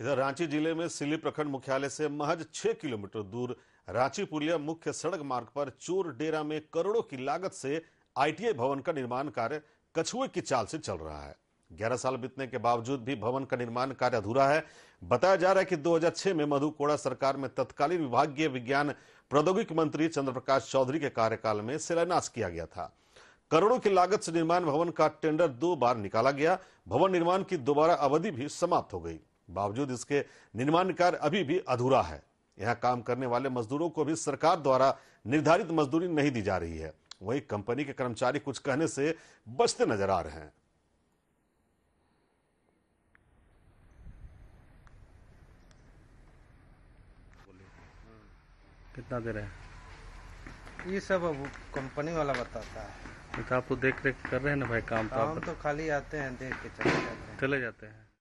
इधर रांची जिले में सिली प्रखंड मुख्यालय से महज छह किलोमीटर दूर रांची पुलिया मुख्य सड़क मार्ग पर चोर डेरा में करोड़ों की लागत से आईटीआई भवन का निर्माण कार्य कछुए की चाल से चल रहा है ग्यारह साल बीतने के बावजूद भी भवन का निर्माण कार्य अधूरा है बताया जा रहा है कि 2006 में मधु कोड़ा सरकार में तत्कालीन विभागीय विज्ञान प्रौद्योगिक मंत्री चंद्रप्रकाश चौधरी के कार्यकाल में शिलान्यास किया गया था करोड़ों की लागत से निर्माण भवन का टेंडर दो बार निकाला गया भवन निर्माण की दोबारा अवधि भी समाप्त हो गई बावजूद इसके निर्माण कार्य अभी भी अधूरा है यहाँ काम करने वाले मजदूरों को भी सरकार द्वारा निर्धारित मजदूरी नहीं दी जा रही है वहीं कंपनी के कर्मचारी कुछ कहने से बचते नजर आ रहे हैं कितना दे रहे हैं ये सब अब कंपनी वाला बताता है तो आप तो देख रेख कर रहे हैं ना भाई काम तो तो खाली आते हैं देख के चले जाते हैं चले जाते हैं